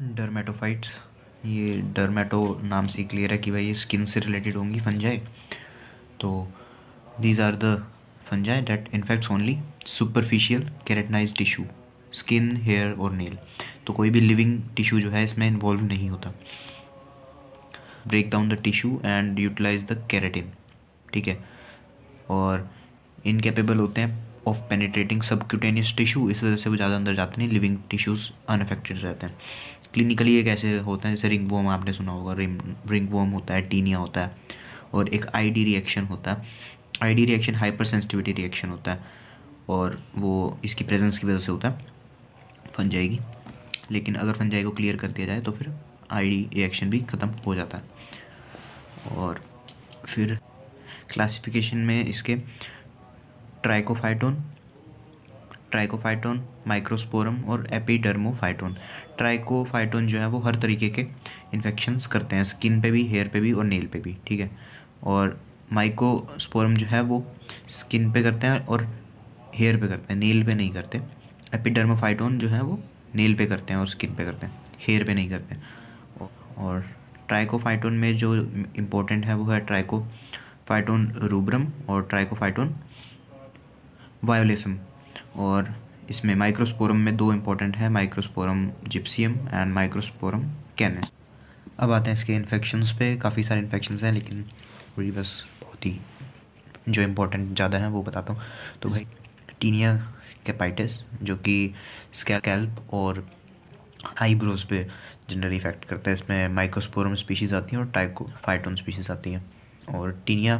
dermatophytes ये dermato नाम से क्लियर है कि भाई ये स्किन से रिलेटेड होंगी फंजाई तो these are the fungi that infects only superficial keratinized tissue skin hair और नेल तो कोई भी लिविंग टिश्यू जो है इसमें इन्वॉल्व नहीं होता break down the tissue and utilize the keratin ठीक है और इनकेपेबल होते हैं ऑफ पेनिट्रेटिंग सबक्यूटेनियस टिश्यू इस वजह से वो ज़्यादा अंदर जाते नहीं लिविंग टिश्यूज़ अनफेक्टेड रहते हैं क्लिनिकली एक ऐसे होता है जैसे रिंग वोम आपने सुना होगा रिंग रिंग वोम होता है टीनिया होता है और एक आईडी रिएक्शन होता है id reaction hyper sensitivity reaction होता है और वो इसकी प्रेजेंस की वजह से होता है फन जाएगी लेकिन अगर जाएगी को क्लियर कर दिया जाए तो फिर आईडी रिएक्शन भी ख़त्म हो जाता है और फिर क्लासिफिकेशन में इसके ट्राइकोफाइटोन ट्राइकोफाइटोन माइक्रोस्पोरम और एपीडर्मोफाइटोन ट्राइकोफाइटोन जो है वो हर तरीके के इन्फेक्शंस करते हैं स्किन पे भी हेयर पे भी और नेल पे भी ठीक है और माइकोस्पोरम जो है वो स्किन पे करते हैं और हेयर पे करते हैं नेल पे नहीं करते एपीडर्मोफाइटोन जो है वो नेल पे करते हैं और स्किन पे करते हैं हेयर पे नहीं करते और ट्राइकोफाइटोन में जो इम्पोर्टेंट है वो है ट्राइकोफाइटोन रूब्रम और ट्राइकोफाइटोन वायोलेसम और इसमें माइक्रोस्पोरम में दो इंपॉर्टेंट हैं Microsporum gypseum and Microsporum canis अब आते हैं इसके इन्फेक्शंस पे काफ़ी सारे इन्फेक्शन हैं लेकिन वही बस बहुत ही जो इम्पोर्टेंट ज़्यादा हैं वो बताता हूँ तो भाई टीनिया कैपाइटिस जो कि स्कैल्प और आईब्रोज पे जनरली इफेक्ट करता है इसमें माइक्रोस्पोरम स्पीशीज़ आती हैं और टाइको फाइटोन स्पीशीज़ आती हैं और टीनिया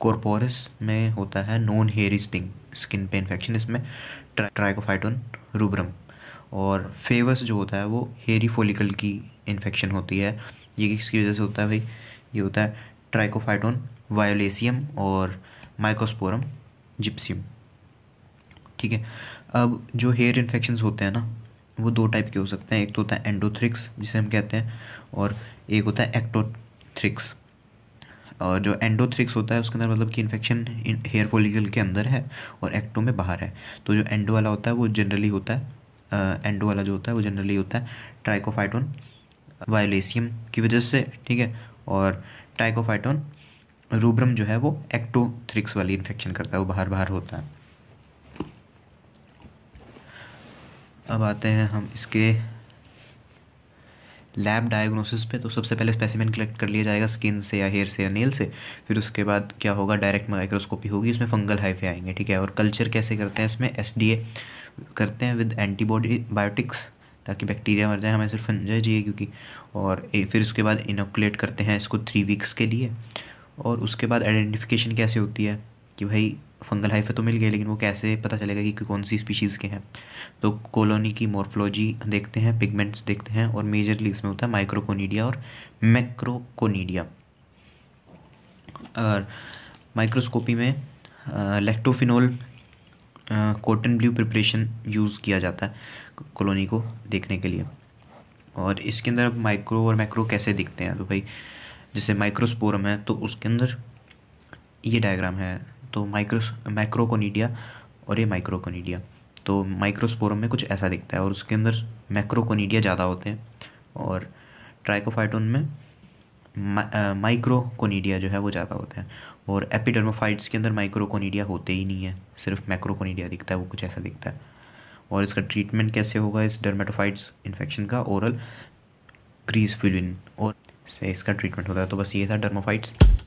कॉर्पोरस में होता है नॉन हेयरी स्पिंग स्किन पे इन्फेक्शन इसमें ट्रा, ट्राइकोफाइटोन रूब्रम और फेवस जो होता है वो हेरी फोलिकल की इन्फेक्शन होती है ये किसकी वजह से होता है भाई ये होता है ट्राइकोफाइटोन वायोलेसियम और माइकोस्पोरम जिप्सियम ठीक है अब जो हेयर इन्फेक्शन होते हैं ना वो दो टाइप के हो सकते हैं एक तो होता है एंडोथ्रिक्स जिसे हम कहते हैं और एक होता है एक्टोथ्रिक्स और जो एंडोथ्रिक्स होता है उसके अंदर मतलब कि इन्फेक्शन हेयर फॉलिकल के अंदर है और एक्टो में बाहर है तो जो एंडो वाला होता है वो जनरली होता है एंडो वाला जो होता है वो जनरली होता है ट्राइकोफाइटोन वायोलेसियम की वजह से ठीक है और ट्राइकोफाइटोन रूब्रम जो है वो एक्टोथ्रिक्स वाली इन्फेक्शन करता है वो बाहर बाहर होता है अब आते हैं हम इसके लैब डायग्नोसिस पे तो सबसे पहले स्पेसिमेंट कलेक्ट कर लिया जाएगा स्किन से या हेयर से या नेल से फिर उसके बाद क्या होगा डायरेक्ट माइक्रोस्कोपी होगी उसमें फंगल हाइफे आएंगे ठीक है और कल्चर कैसे करते हैं इसमें एस करते हैं विद एंटीबॉडी बायोटिक्स ताकि बैक्टीरिया मर जाए हमें सिर्फ फंजा चाहिए क्योंकि और फिर उसके बाद इनोकुलेट करते हैं इसको थ्री वीक्स के लिए और उसके बाद आइडेंटिफिकेशन कैसे होती है कि भाई फंगल हाइफे तो मिल गए लेकिन वो कैसे पता चलेगा कि कौन सी स्पीशीज़ के हैं तो कॉलोनी की मोर्फोलॉजी देखते हैं पिगमेंट्स देखते हैं और मेजरली इसमें होता है माइक्रोकोनीडिया और मैक्रोकोनीडिया और माइक्रोस्कोपी में lactophenol cotton blue preparation use किया जाता है कॉलोनी को देखने के लिए और इसके अंदर अब माइक्रो और मैक्रो कैसे दिखते हैं तो भाई जैसे माइक्रोस्पोरम है तो उसके अंदर ये डायग्राम है तो माइक्रो मैक्रोकोनीडिया और ये माइक्रोकोनीडिया तो माइक्रोस्पोरम में कुछ ऐसा दिखता है और उसके अंदर मैक्रोकोनीडिया ज़्यादा होते हैं और ट्राइकोफाइटोन में माइक्रोकोनीडिया जो है वो ज़्यादा होते हैं और एपिडर्मोफाइट्स के अंदर माइक्रोकोनीडिया होते ही नहीं है सिर्फ मैक्रोकोनीडिया दिखता है वो कुछ ऐसा दिखता है और इसका ट्रीटमेंट कैसे होगा इस डर्मेटोफाइट्स इन्फेक्शन का ओरल क्रीज फिलिन और से इसका ट्रीटमेंट होता है तो बस ये था डर्मोफाइट्स